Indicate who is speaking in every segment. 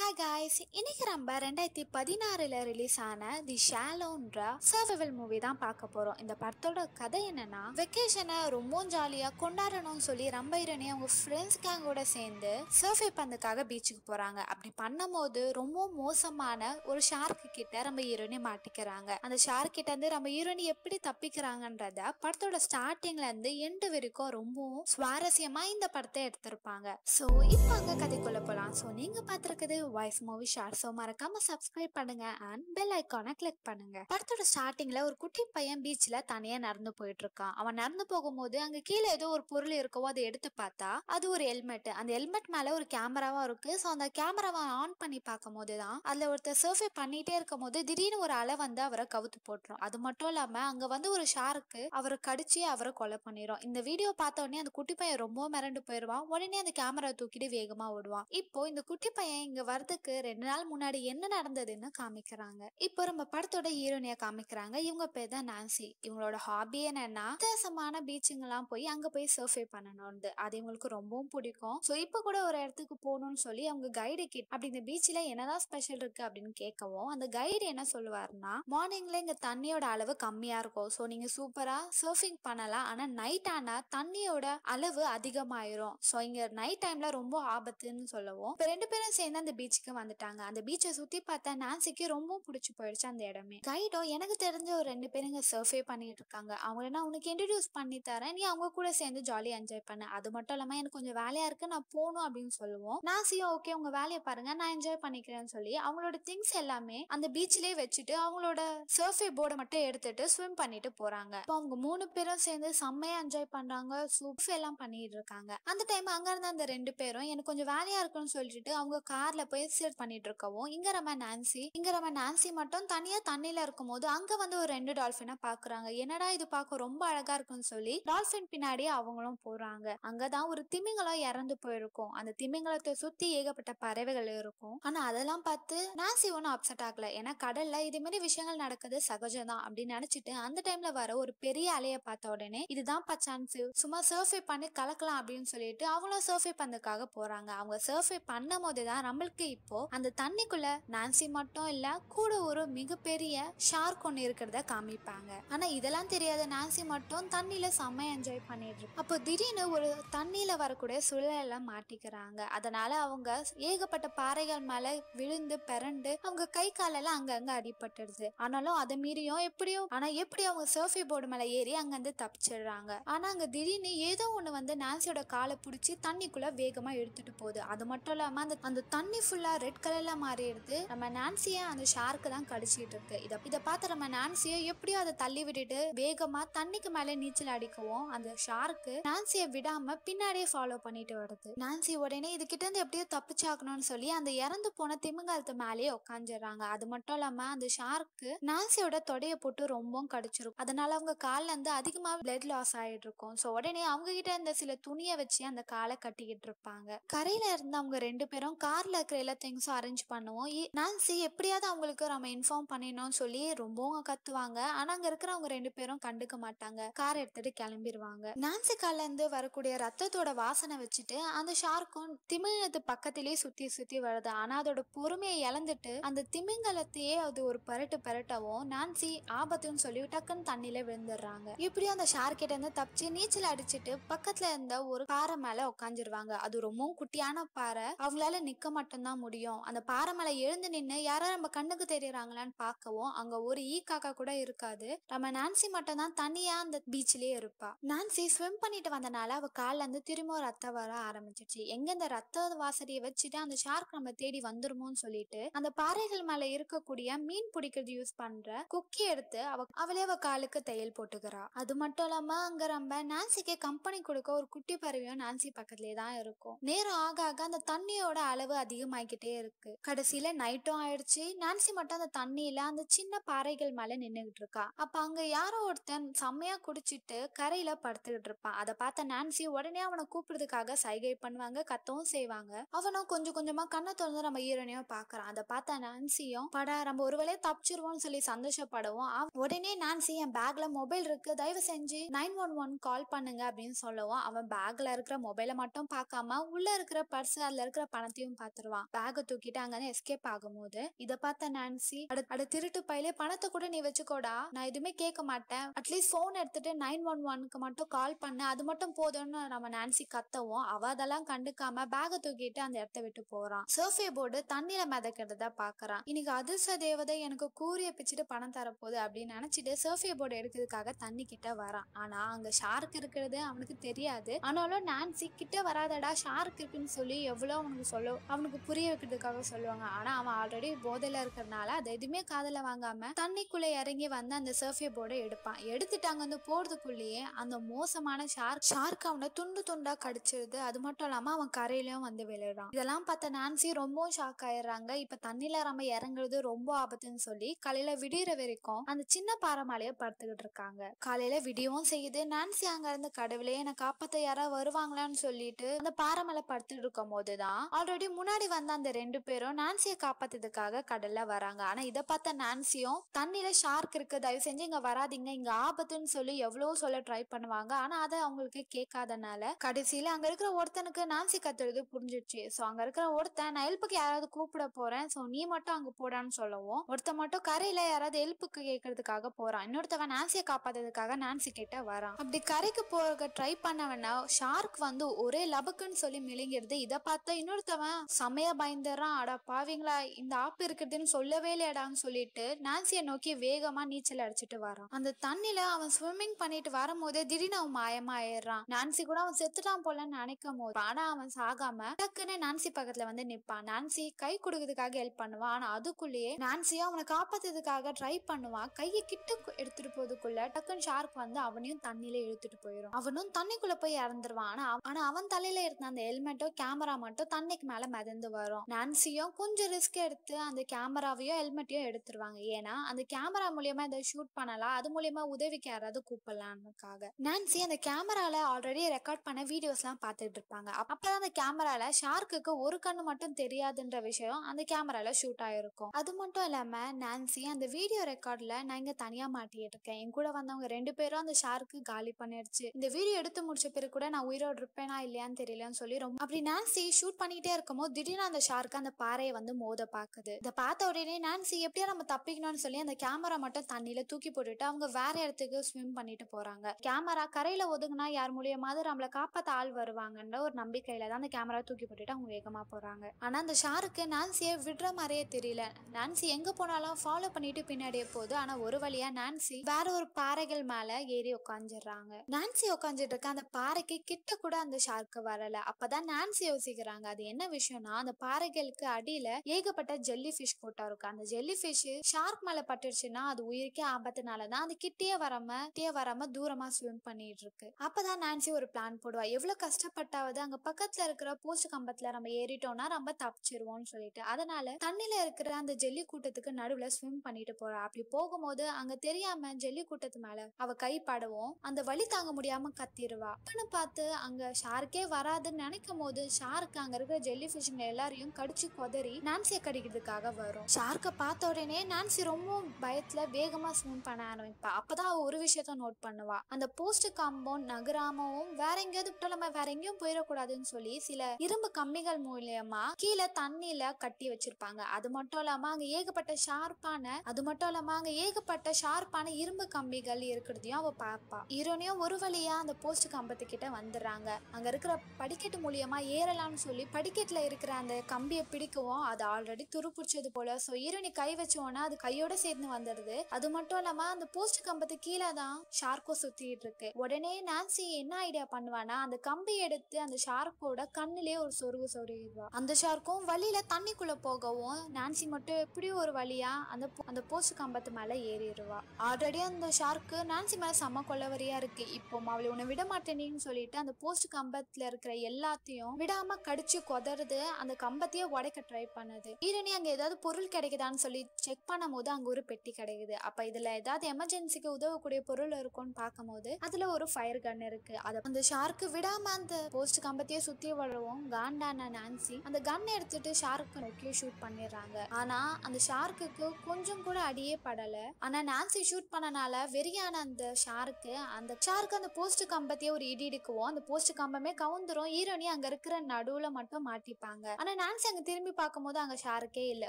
Speaker 1: hi guys இன்னைக்கு நம்ம ரெண்டாயிரத்தி பதினாறில் ரிலீஸ் ஆன தி ஷாலோன்ற சர்வைவல் மூவி தான் பார்க்க போகிறோம் இந்த படத்தோட கதை என்னன்னா வெக்கேஷனை ரொம்ப ஜாலியாக கொண்டாடணும்னு சொல்லி ரொம்ப இரணி அவங்க ஃப்ரெண்ட்ஸ் கேங்கோட சேர்ந்து சர்ஃபே பந்துக்காக பீச்சுக்கு போகிறாங்க அப்படி பண்ணும்போது ரொம்ப மோசமான ஒரு ஷார்க்கு கிட்ட ரொம்ப ஹீரோனி மாட்டிக்கிறாங்க அந்த ஷார்க் கிட்ட இருந்து நம்ம ஹீரோனி எப்படி தப்பிக்கிறாங்கன்றத படத்தோட ஸ்டார்டிங்ல இருந்து எண்டு வரைக்கும் ரொம்பவும் சுவாரஸ்யமா இந்த படத்தை எடுத்திருப்பாங்க ஸோ இப்போ அங்கே கதைக்குள்ள போகலாம் ஸோ நீங்கள் பார்த்துருக்குது வாய்ஸ் மூவி ஷார்ட் ஸோ மறக்காம சப்ஸ்கிரைப் பண்ணுங்க அண்ட் பெல் ஐக்கானை கிளிக் பண்ணுங்க படத்தோட ஸ்டார்டிங்ல ஒரு குட்டி பையன் பீச்ல தனியா நடந்து போயிட்டு இருக்கான் அவன் நடந்து போகும்போது அங்க கீழே ஏதோ ஒரு பொருள் இருக்கவோ அதை எடுத்து பார்த்தா அது ஒரு ஹெல்மெட் அந்த ஹெல்மெட் மேல ஒரு கேமராவா இருக்கு ஸோ அந்த கேமராவை ஆன் பண்ணி பார்க்கும் போது தான் அதுல ஒருத்தர் சர்ஃபே பண்ணிட்டே இருக்கும் போது திடீர்னு ஒரு அலை வந்து அவரை கவுத்து போட்டுரும் அது மட்டும் இல்லாம அங்க வந்து ஒரு ஷாருக்கு அவரை கடிச்சு அவரை கொலை பண்ணிடும் இந்த வீடியோ பார்த்த உடனே அந்த குட்டி பையன் ரொம்ப மிரண்டு போயிடுவான் உடனே அந்த கேமரா தூக்கிட்டு வேகமா ஓடுவான் இப்போ இந்த குட்டி பையன் இங்க வர வரதுக்கு ரெண்டு நாள் முன்னாடி என்ன நடந்ததுன்னு காமிக்கிறாங்க இப்போ நம்ம படத்தோட ஹீரோனிய காமிக்கிறாங்க இவங்க பேர் தான் நான்சி இவங்களோட ஹாபி என்னன்னா வித்தியாசமான பீச்சுங்கெல்லாம் போய் அங்க போய் சர்ஃபே பண்ணணும்னு அது இவங்களுக்கு ரொம்பவும் பிடிக்கும் ஸோ இப்போ கூட ஒரு இடத்துக்கு போகணும்னு சொல்லி அவங்க கைடு கிட் அப்படி இந்த பீச்சில் என்னதான் ஸ்பெஷல் இருக்கு அப்படின்னு கேட்கவும் அந்த கைடு என்ன சொல்லுவாருன்னா மார்னிங்ல இங்க தண்ணியோட அளவு கம்மியா இருக்கும் ஸோ நீங்க சூப்பரா சர்ஃபிங் பண்ணலாம் ஆனா நைட் ஆனா தண்ணியோட அளவு அதிகமாயிரும் ஸோ இங்க நைட் டைம்ல ரொம்ப ஆபத்துன்னு சொல்லவும் இப்போ ரெண்டு பேரும் சேர்ந்து அந்த பீச் பீச்சுக்கு வந்துட்டாங்க அந்த பீச்சை சுற்றி பார்த்தா நான்சிக்கு ரொம்ப பிடிச்சி போயிடுச்சு அந்த இடமே கைடோ எனக்கு தெரிஞ்ச ஒரு ரெண்டு பேரும் இங்க சர்ஃபே பண்ணிட்டு இருக்காங்க அவங்கள நான் உனக்கு இன்ட்ரடியூஸ் பண்ணி தரேன் நீ அவங்க கூட சேர்ந்து ஜாலியாக என்ஜாய் பண்ண அது மட்டும் இல்லாமல் எனக்கு கொஞ்சம் வேலையா இருக்கு நான் போகணும் அப்படின்னு சொல்லுவோம் நான்சியும் ஓகே உங்க வேலையை பாருங்க நான் என்ஜாய் பண்ணிக்கிறேன்னு சொல்லி அவங்களோட திங்ஸ் எல்லாமே அந்த பீச்சிலே வச்சுட்டு அவங்களோட சர்ஃபே போர்டை மட்டும் எடுத்துட்டு ஸ்விம் பண்ணிட்டு போறாங்க இப்போ அவங்க மூணு பேரும் சேர்ந்து செம்மையா என்ஜாய் பண்றாங்க சூப் எல்லாம் பண்ணிட்டு இருக்காங்க அந்த டைம் அங்க இருந்த அந்த ரெண்டு பேரும் எனக்கு கொஞ்சம் வேலையா இருக்குன்னு சொல்லிட்டு அவங்க கார்ல போய் சூசைட் பண்ணிட்டு இருக்கவும் இங்க நம்ம நான்சி இங்க நம்ம நான்சி மட்டும் தனியா தண்ணியில இருக்கும் போது அங்க வந்து ஒரு ரெண்டு டால்ஃபினா பாக்குறாங்க என்னடா இது பார்க்க ரொம்ப அழகா இருக்கும்னு சொல்லி டால்ஃபின் பின்னாடியே அவங்களும் போறாங்க அங்கதான் ஒரு திமிங்கலம் இறந்து போயிருக்கும் அந்த திமிங்கலத்தை சுத்தி ஏகப்பட்ட பறவைகள் இருக்கும் ஆனா அதெல்லாம் பார்த்து நான்சி ஒன்னும் அப்செட் ஆகல ஏன்னா கடல்ல இது மாதிரி விஷயங்கள் நடக்குது சகஜம்தான் அப்படின்னு நினைச்சிட்டு அந்த டைம்ல வர ஒரு பெரிய அலைய பார்த்த உடனே இதுதான் சான்ஸ் சும்மா சர்ஃபை பண்ணி கலக்கலாம் அப்படின்னு சொல்லிட்டு அவங்களும் சர்ஃபை பண்ணதுக்காக போறாங்க அவங்க சர்ஃபை பண்ணும் போதுதான் நம்மளுக்கு இருக்கு இப்போ அந்த தண்ணிக்குள்ள நான்சி மட்டும் இல்ல கூட ஒரு மிகப்பெரிய ஷார்க் ஒன்று இருக்கிறத காமிப்பாங்க ஆனா இதெல்லாம் தெரியாத நான்சி மட்டும் தண்ணியில செம்ம என்ஜாய் பண்ணிட்டு இருக்கு அப்போ திடீர்னு ஒரு தண்ணியில வரக்கூடிய சுழல மாட்டிக்கிறாங்க அதனால அவங்க ஏகப்பட்ட பாறைகள் மேல விழுந்து பிறண்டு அவங்க கை காலெல்லாம் அங்கங்க அடிபட்டுருது ஆனாலும் அதை மீறியும் எப்படியோ ஆனா எப்படி அவங்க சர்ஃபி போர்டு மேல ஏறி அங்கிருந்து தப்பிச்சிடுறாங்க ஆனா அங்க திடீர்னு ஏதோ ஒண்ணு வந்து நான்சியோட காலை பிடிச்சி தண்ணிக்குள்ள வேகமா எடுத்துட்டு போகுது அது மட்டும் இல்லாம அந்த அந்த தண்ணி ஃபுல்லாக ரெட் கலரில் மாறிடுது நம்ம நான்சியை அந்த ஷார்க்கு தான் கடிச்சிட்டு இருக்கு இதை இதை பார்த்து நம்ம நான்சியை எப்படியோ அதை தள்ளி விட்டுட்டு வேகமாக தண்ணிக்கு மேலே நீச்சல் அடிக்கவும் அந்த ஷார்க்கு நான்சியை விடாம பின்னாடியே ஃபாலோ பண்ணிட்டு வருது நான்சி உடனே இது கிட்ட இருந்து எப்படியோ தப்பிச்சாக்கணும்னு சொல்லி அந்த இறந்து போன திமிங்கலத்து மேலேயே உட்காந்துடுறாங்க அது மட்டும் இல்லாம அந்த ஷார்க்கு நான்சியோட தொடைய போட்டு ரொம்ப கடிச்சிருக்கும் அதனால அவங்க கால்ல இருந்து அதிகமா பிளட் லாஸ் ஆயிட்டு இருக்கும் ஸோ உடனே அவங்க கிட்ட இருந்த சில துணியை வச்சு அந்த காலை கட்டிக்கிட்டு இருப்பாங்க கரையில இருந்த அவங்க ரெண்டு பேரும் கார்ல இருக்கிற எல்லா திங்ஸும் அரேஞ்ச் பண்ணுவோம் நான்சி எப்படியாவது அவங்களுக்கு நம்ம இன்ஃபார்ம் பண்ணிடணும்னு சொல்லி ரொம்பவும் கத்துவாங்க ஆனா அங்க இருக்கிறவங்க ரெண்டு பேரும் கண்டுக்க மாட்டாங்க கார் எடுத்துட்டு கிளம்பிடுவாங்க நான்சி கால இருந்து வரக்கூடிய ரத்தத்தோட வாசனை வச்சுட்டு அந்த ஷார்க்கும் திமிங்கலத்து பக்கத்திலே சுத்தி சுத்தி வருது ஆனா அதோட பொறுமையை இழந்துட்டு அந்த திமிங்கலத்தையே அது ஒரு பரட்டு பரட்டவும் நான்சி ஆபத்துன்னு சொல்லி டக்குன்னு தண்ணியில விழுந்துடுறாங்க இப்படியும் அந்த ஷார்க் கிட்ட இருந்து தப்பிச்சு நீச்சல் அடிச்சுட்டு பக்கத்துல இருந்த ஒரு பாறை மேல உட்காந்துருவாங்க அது ரொம்பவும் குட்டியான பாறை அவங்களால நிக்க மட்டும்தான் மட்டும்தான் முடியும் அந்த பாறைமலை எழுந்து நின்று யாரோ நம்ம கண்ணுக்கு தெரியறாங்களான்னு பார்க்கவும் அங்க ஒரு ஈ காக்கா கூட இருக்காது நம்ம நான்சி மட்டும்தான் தனியா அந்த பீச்லயே இருப்பா நான்சி ஸ்விம் பண்ணிட்டு வந்தனால அவ கால்ல இருந்து திரும்ப ரத்தம் வர ஆரம்பிச்சிச்சு எங்க இந்த ரத்த வாசனையை வச்சுட்டு அந்த ஷார்க் நம்ம தேடி வந்துருமோன்னு சொல்லிட்டு அந்த பாறைகள் மேல இருக்கக்கூடிய மீன் பிடிக்கிறது யூஸ் பண்ற குக்கி எடுத்து அவ அவளே அவ காலுக்கு தையல் போட்டுக்கிறா அது மட்டும் இல்லாம அங்க நம்ம நான்சிக்கு கம்பெனி கொடுக்க ஒரு குட்டி பறவையும் நான்சி பக்கத்துலயே தான் இருக்கும் நேரம் ஆக ஆக அந்த தண்ணியோட அளவு அதிகமா ஆகிக்கிட்டே இருக்கு கடைசியில நைட்டும் ஆயிடுச்சு நான்சி மட்டும் அந்த தண்ணியில அந்த சின்ன பாறைகள் மேல நின்னுகிட்டு இருக்கா அப்ப அங்க யாரோ ஒருத்தன் செம்மையா குடிச்சிட்டு கரையில படுத்துக்கிட்டு இருப்பான் அதை பார்த்த நான்சி உடனே அவனை கூப்பிடுறதுக்காக சைகை பண்ணுவாங்க கத்தவும் செய்வாங்க அவனும் கொஞ்சம் கொஞ்சமா கண்ணை திறந்து நம்ம ஈரனையும் பாக்குறான் அதை பார்த்த நான்சியும் பட நம்ம ஒருவேளை தப்பிச்சிருவோம்னு சொல்லி சந்தோஷப்படவும் உடனே நான்சி என் பேக்ல மொபைல் இருக்கு தயவு செஞ்சு நைன் ஒன் ஒன் கால் பண்ணுங்க அப்படின்னு சொல்லவும் அவன் பேக்ல இருக்கிற மொபைலை மட்டும் பார்க்காம உள்ள இருக்கிற பர்ஸ் அதுல இருக்கிற பணத்தையும் பார்த்துருவான் பேக தூக்கிட்டு அங்கிருந்து எஸ்கேப் ஆகும்போது இத பார்த்த நான்சி அட திருட்டு பையிலே பணத்தை கூட நீ வச்சுக்கோடா நான் எதுவுமே கேட்க மாட்டேன் அட்லீஸ்ட் போன் எடுத்துட்டு நைன் ஒன் ஒனுக்கு மட்டும் கால் பண்ண அது மட்டும் போதும்னு நம்ம நான்சி கத்தவும் அவ அதெல்லாம் கண்டுக்காம பேக தூக்கிட்டு அந்த இடத்த விட்டு போறான் சர்ஃபே போர்டு தண்ணியில மிதக்கிறத பாக்குறான் இன்னைக்கு அதிர்ஷ்ட தேவதை எனக்கு கூறிய பிச்சுட்டு பணம் தரப்போகுது அப்படின்னு நினைச்சிட்டு சர்ஃபே போர்டு எடுக்கிறதுக்காக தண்ணி கிட்ட வரான் ஆனா அங்க ஷார்க் இருக்கிறது அவனுக்கு தெரியாது ஆனாலும் நான்சி கிட்ட வராதடா ஷார்க் இருக்குன்னு சொல்லி எவ்வளவு அவனுக்கு சொல்ல அவனுக்கு புரிய புரிய வைக்கிறதுக்காக சொல்லுவாங்க ஆனா அவன் ஆல்ரெடி போதையில இருக்கிறதுனால அதை எதுவுமே காதல வாங்காம தண்ணிக்குள்ள இறங்கி வந்து அந்த சர்ஃபே போர்டை எடுப்பான் எடுத்துட்டாங்க வந்து போறதுக்குள்ளேயே அந்த மோசமான ஷார்க் ஷார்க் அவனை துண்டு துண்டா கடிச்சிருது அது மட்டும் இல்லாம அவன் கரையிலயும் வந்து விளையாடுறான் இதெல்லாம் பார்த்த நான்சி ரொம்பவும் ஷாக் ஆயிடுறாங்க இப்ப தண்ணில நம்ம இறங்குறது ரொம்ப ஆபத்துன்னு சொல்லி காலையில விடியற வரைக்கும் அந்த சின்ன பாறமாலைய படுத்துக்கிட்டு இருக்காங்க காலையில விடியவும் செய்யுது நான்சி அங்க இருந்து கடவுளே என்னை காப்பாத்த யாரா வருவாங்களான்னு சொல்லிட்டு அந்த மலை படுத்துட்டு இருக்கும் போதுதான் ஆல்ரெடி முன்னாடி வந்த வந்த அந்த ரெண்டு பேரும் நான்சிய காப்பாத்ததுக்காக கடல்ல வராங்க ஆனா இதை பார்த்த நான்சியும் தண்ணில ஷார்க் இருக்கு தயவு செஞ்சு இங்க வராதிங்க இங்க ஆபத்துன்னு சொல்லி எவ்வளவு சொல்ல ட்ரை பண்ணுவாங்க ஆனா அதை அவங்களுக்கு கேட்காதனால கடைசியில அங்க இருக்கிற ஒருத்தனுக்கு நான்சி கத்துறது புரிஞ்சிடுச்சு சோ அங்க இருக்கிற ஒருத்தன் நான் ஹெல்ப்புக்கு யாராவது கூப்பிட போறேன் சோ நீ மட்டும் அங்க போடான்னு சொல்லவும் ஒருத்தன் மட்டும் கரையில யாராவது ஹெல்ப்புக்கு கேட்கறதுக்காக போறான் இன்னொருத்தவன் நான்சியை காப்பாத்ததுக்காக நான்சி கிட்ட வரான் அப்படி கரைக்கு போக ட்ரை பண்ணவன ஷார்க் வந்து ஒரே லபக்குன்னு சொல்லி மிளங்கிறது இதை பார்த்தா இன்னொருத்தவன் சமையல் நிறைய பயந்துடுறான் அடா பாவீங்களா இந்த ஆப்பு இருக்குதுன்னு சொல்லவே இல்லையாடான்னு சொல்லிட்டு நான்சியை நோக்கி வேகமா நீச்சல் அடிச்சிட்டு வரான் அந்த தண்ணில அவன் ஸ்விம்மிங் பண்ணிட்டு வரும்போதே திடீர்னு அவன் மாயமா ஆயிடுறான் நான்சி கூட அவன் செத்துட்டான் போலன்னு நினைக்கும் போது ஆனா அவன் சாகாம டக்குன்னு நான்சி பக்கத்துல வந்து நிப்பான் நான்சி கை கொடுக்கறதுக்காக ஹெல்ப் பண்ணுவான் ஆனா அதுக்குள்ளேயே நான்சியும் அவனை காப்பாத்துறதுக்காக ட்ரை பண்ணுவான் கையை கிட்ட எடுத்துட்டு போதுக்குள்ள டக்குன்னு ஷார்க் வந்து அவனையும் தண்ணில இழுத்துட்டு போயிடும் அவனும் தண்ணிக்குள்ள போய் இறந்துருவான் ஆனா அவன் தலையில இருந்த அந்த ஹெல்மெட்டோ கேமரா மட்டும் தண்ணிக்கு மேல மிதந்து வரும் நான்சியும் கொஞ்சம் ரிஸ்க் எடுத்து அந்த கேமராவையோ ஹெல்மெட்டையும் எடுத்துருவாங்க ஏன்னா அந்த கேமரா மூலியமா இதை ஷூட் பண்ணலாம் அது மூலியமா உதவிக்கு யாராவது கூப்பிடலாம்னுக்காக நான்சி அந்த கேமரால ஆல்ரெடி ரெக்கார்ட் பண்ண வீடியோஸ் எல்லாம் பார்த்துட்டு இருப்பாங்க அப்பதான் அந்த கேமரால ஷார்க்குக்கு ஒரு கண்ணு மட்டும் தெரியாதுன்ற விஷயம் அந்த கேமரால ஷூட் ஆயிருக்கும் அது மட்டும் இல்லாம நான்சி அந்த வீடியோ ரெக்கார்ட்ல நான் இங்க தனியா மாட்டிட்டு இருக்கேன் என் கூட வந்தவங்க ரெண்டு பேரும் அந்த ஷார்க்கு காலி பண்ணிடுச்சு இந்த வீடியோ எடுத்து முடிச்ச பிறகு கூட நான் உயிரோடு இருப்பேனா இல்லையான்னு தெரியலன்னு சொல்லி ரொம்ப அப்படி நான்சி ஷூட் பண்ணிட்டே இருக்கும் திடீர்னு அந்த ஷார்க்கு அந்த பாறையை வந்து மோத பார்க்குது இதை பார்த்த உடனே நான்சி எப்படியா நம்ம தப்பிக்கணும்னு சொல்லி அந்த கேமரா மட்டும் தண்ணியில தூக்கி போட்டுட்டு அவங்க வேற இடத்துக்கு ஸ்விம் பண்ணிட்டு போறாங்க கேமரா கரையில ஒதுங்கினா யார் மூலியமாவது நம்மளை காப்பாத்த ஆள் வருவாங்கன்ற ஒரு நம்பிக்கையில தான் அந்த கேமரா தூக்கி போட்டுட்டு அவங்க வேகமா போறாங்க ஆனா அந்த ஷாருக்கு நான்சியை விடுற மாதிரியே தெரியல நான்சி எங்க போனாலும் ஃபாலோ பண்ணிட்டு பின்னாடியே போகுது ஆனா ஒரு வழியா நான்சி வேற ஒரு பாறைகள் மேல ஏறி உட்காந்துடுறாங்க நான்சி உட்காந்துட்டு இருக்க அந்த பாறைக்கு கிட்ட கூட அந்த ஷார்க்கு வரல அப்பதான் நான்சி யோசிக்கிறாங்க அது என்ன விஷயம்னா அந்த பாறைகளுக்கு அடியில ஏகப்பட்ட ஜெல்லி ஃபிஷ் கூட்டம் இருக்கும் அந்த ஜெல்லி பிஷ் ஷார்க் மேல பட்டுருச்சுன்னா அது உயிருக்கே ஆபத்துனாலதான் அது கிட்டே வராம கிட்டே வராம தூரமா ஸ்விம் பண்ணிட்டு இருக்கு அப்பதான் நான்சி ஒரு பிளான் போடுவா எவ்வளவு கஷ்டப்பட்டாவது அங்க பக்கத்துல இருக்கிற போஸ்ட் கம்பத்துல நம்ம ஏறிட்டோம்னா ரொம்ப தப்பிச்சிருவோம்னு சொல்லிட்டு அதனால தண்ணில இருக்கிற அந்த ஜெல்லி கூட்டத்துக்கு நடுவுல ஸ்விம் பண்ணிட்டு போறா அப்படி போகும்போது அங்க தெரியாம ஜெல்லி கூட்டத்து மேல அவ கை படவும் அந்த வழி தாங்க முடியாம கத்திடுவா அப்பன்னு பார்த்து அங்க ஷார்க்கே வராதுன்னு நினைக்கும் போது ஷார்க் அங்க இருக்கிற ஜெல்லி ஃபிஷ்ங்க எல்லாம் எல்லாரையும் கடிச்சு கொதறி நான்சியை கடிக்கிறதுக்காக வரும் ஷார்க்கை பார்த்த உடனே நான்சி ரொம்ப பயத்துல வேகமா ஸ்விம் பண்ண ஆரம்பிப்பா அப்பதான் ஒரு விஷயத்த நோட் பண்ணுவா அந்த போஸ்ட் காம்பவுண்ட் நகராமவும் வேற எங்கேயாவது விட்டு நம்ம வேற எங்கேயும் போயிடக்கூடாதுன்னு சொல்லி சில இரும்பு கம்மிகள் மூலியமா கீழே தண்ணியில கட்டி வச்சிருப்பாங்க அது மட்டும் இல்லாம அங்க ஏகப்பட்ட ஷார்ப்பான அது மட்டும் இல்லாம அங்க ஏகப்பட்ட ஷார்ப்பான இரும்பு கம்பிகள் இருக்கிறதையும் அவ பார்ப்பா இருனையும் ஒரு வழியா அந்த போஸ்ட் கம்பத்து வந்துடுறாங்க அங்க இருக்கிற படிக்கட்டு மூலியமா ஏறலாம்னு சொல்லி படிக்கட்டுல இருக்கிற அந்த கம்பியை பிடிக்கவும் அது ஆல்ரெடி துருப்பிடிச்சது போல ஸோ ஈரணி கை வச்சோன்னா அது கையோட சேர்ந்து வந்துடுது அது மட்டும் இல்லாம அந்த போஸ்ட் கம்பத்து கீழே தான் ஷார்க்கோ சுத்திட்டு இருக்கு உடனே நான்சி என்ன ஐடியா பண்ணுவானா அந்த கம்பி எடுத்து அந்த ஷார்க்கோட கண்ணிலே ஒரு சொருகு சொருகிடுவா அந்த ஷார்க்கும் வழியில தண்ணிக்குள்ள போகவும் நான்சி மட்டும் எப்படி ஒரு வழியா அந்த அந்த போஸ்ட் கம்பத்து மேல ஏறிடுவா ஆல்ரெடி அந்த ஷார்க்கு நான்சி மேல சம கொள்ளவரியா இருக்கு இப்போ அவளை உன்னை விட மாட்டேனேன்னு சொல்லிட்டு அந்த போஸ்ட் கம்பத்துல இருக்கிற எல்லாத்தையும் விடாம கடிச்சு கொதறது அந்த கம்பத்தையே உடைக்க ட்ரை பண்ணுது ஈரணி அங்க ஏதாவது பொருள் கிடைக்குதான்னு சொல்லி செக் பண்ணும் போது அங்க ஒரு பெட்டி கிடைக்குது அப்ப இதுல ஏதாவது எமர்ஜென்சிக்கு உதவக்கூடிய பொருள் இருக்கும்னு பார்க்கும் போது அதுல ஒரு ஃபயர் கன் இருக்கு அதை அந்த ஷார்க்கு விடாம அந்த போஸ்ட் கம்பத்தையே சுத்தி வளரவும் காண்டான நான்சி அந்த கன் எடுத்துட்டு ஷார்க்கு நோக்கி ஷூட் பண்ணிடுறாங்க ஆனா அந்த ஷார்க்குக்கு கொஞ்சம் கூட அடியே படல ஆனா நான்சி ஷூட் பண்ணனால வெறியான அந்த ஷார்க்கு அந்த ஷார்க்கு அந்த போஸ்ட் கம்பத்தையே ஒரு இடி எடுக்குவோம் அந்த போஸ்ட் கம்பமே கவுந்துரும் ஈரணி அங்க இருக்கிற நடுவுல மட்டும் மாட்டிப்பாங்க ஆனா நான்சி அங்க திரும்பி பார்க்கும்போது அங்கே ஷாருக்கே இல்லை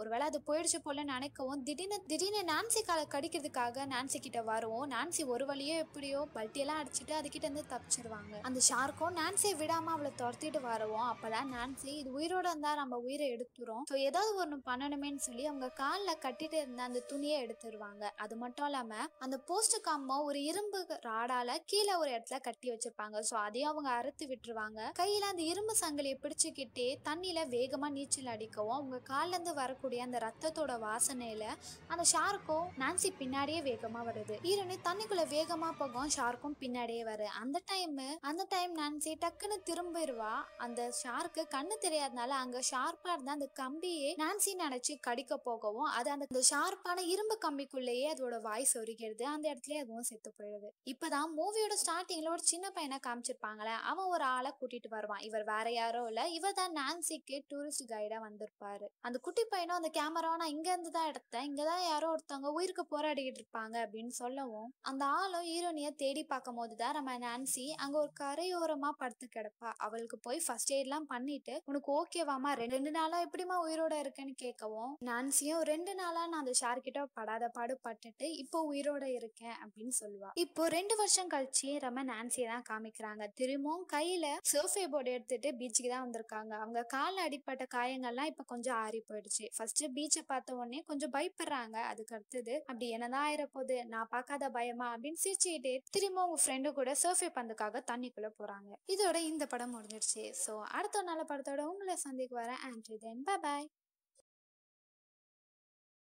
Speaker 1: ஒருவேளை அது போயிடுச்சு போல நினைக்கவும் திடீர்னு திடீர்னு நான்சி காலை கடிக்கிறதுக்காக நான்சி கிட்ட வருவோம் நான்சி ஒரு வழியோ எப்படியோ எல்லாம் அடிச்சுட்டு கிட்ட இருந்து தப்பிச்சிருவாங்க அந்த ஷார்க்கும் நான்சியை விடாம அவளை துரத்திட்டு வருவோம் அப்பதான் நான்சி இது உயிரோட இருந்தா நம்ம உயிரை எடுத்துரும் ஸோ ஏதாவது ஒண்ணு பண்ணணுமேனு சொல்லி அவங்க காலில் கட்டிட்டு இருந்த அந்த துணியை எடுத்துருவாங்க அது மட்டும் இல்லாம அந்த போஸ்ட் காம்போ ஒரு இரும்பு ராடால கீழே ஒரு இடத்துல கட்டி வச்சிருப்பாங்க சோ அதையும் அவங்க அறுத்து விட்டுருவாங்க கையில அந்த இரும்பு சங்கிலியை பிடிச்சுக்கிட்டே தண்ணியில வேகமாக நீச்சல் அடிக்கவும் அவங்க கால்லேருந்து வரக்கூடிய அந்த ரத்தத்தோட வாசனையில் அந்த ஷார்க்கும் நான்சி பின்னாடியே வேகமாக வருது ஈரணி தண்ணிக்குள்ளே வேகமாக போகும் ஷார்க்கும் பின்னாடியே வரு அந்த டைமு அந்த டைம் நான்சி டக்குன்னு திரும்பிடுவா அந்த ஷார்க்கு கண்ணு தெரியாதனால அங்கே ஷார்ப்பாக இருந்த அந்த கம்பியே நான்சி நினச்சி கடிக்க போகவும் அது அந்த ஷார்ப்பான இரும்பு கம்பிக்குள்ளேயே அதோட வாய் சொருகிறது அந்த இடத்துல அதுவும் செத்து போயிடுது இப்போதான் மூவியோட ஸ்டார்டிங்ல ஒரு சின்ன பையனை காமிச்சிருப்பாங்களே அவன் ஒரு ஆளை கூட்டிட்டு வருவான் இவர் வேற யாரோ இல்லை இவர் தான் நான்சிக்கு டூரிஸ்ட் கைடா வந்திருப்பாரு அந்த குட்டி பையனும் அந்த கேமரா நான் இங்க இருந்து தான் எடுத்தேன் இங்கதான் யாரோ ஒருத்தவங்க உயிருக்கு போராடிக்கிட்டு இருப்பாங்க அப்படின்னு சொல்லவும் அந்த ஆளும் ஹீரோனிய தேடி பார்க்கும் போதுதான் நம்ம நான்சி அங்க ஒரு கரையோரமா படுத்து கிடப்பா அவளுக்கு போய் ஃபர்ஸ்ட் எய்ட் எல்லாம் பண்ணிட்டு உனக்கு ஓகேவாமா ரெண்டு நாளா எப்படிமா உயிரோட இருக்குன்னு கேட்கவும் நான்சியும் ரெண்டு நாளா நான் அந்த ஷார்கிட்ட படாத பாடு பட்டுட்டு இப்போ உயிரோட இருக்கேன் அப்படின்னு சொல்லுவா இப்போ ரெண்டு வருஷம் கழிச்சு ரம நான்சியை தான் காமிக்கிறாங்க திரும்பவும் கையில சோஃபே போர்டு எடுத்துட்டு பீச்சுக்கு தான் வந்திருக்காங்க அவங்க கால் அடி அடிப்பட்ட காயங்கள்லாம் இப்போ கொஞ்சம் ஆறி போயிடுச்சு ஃபர்ஸ்ட் பீச்சை பார்த்த உடனே கொஞ்சம் பயப்படுறாங்க அதுக்கு அடுத்தது அப்படி என்னதான் ஆயிரப்போது நான் பார்க்காத பயமா அப்படின்னு சிரிச்சுக்கிட்டே திரும்ப உங்க ஃப்ரெண்டு கூட சர்ஃபே பந்துக்காக தண்ணிக்குள்ள போறாங்க இதோட இந்த படம் முடிஞ்சிருச்சு ஸோ அடுத்த நல்ல படத்தோட உங்களை சந்திக்கு வரேன் அண்ட் தென் பாய்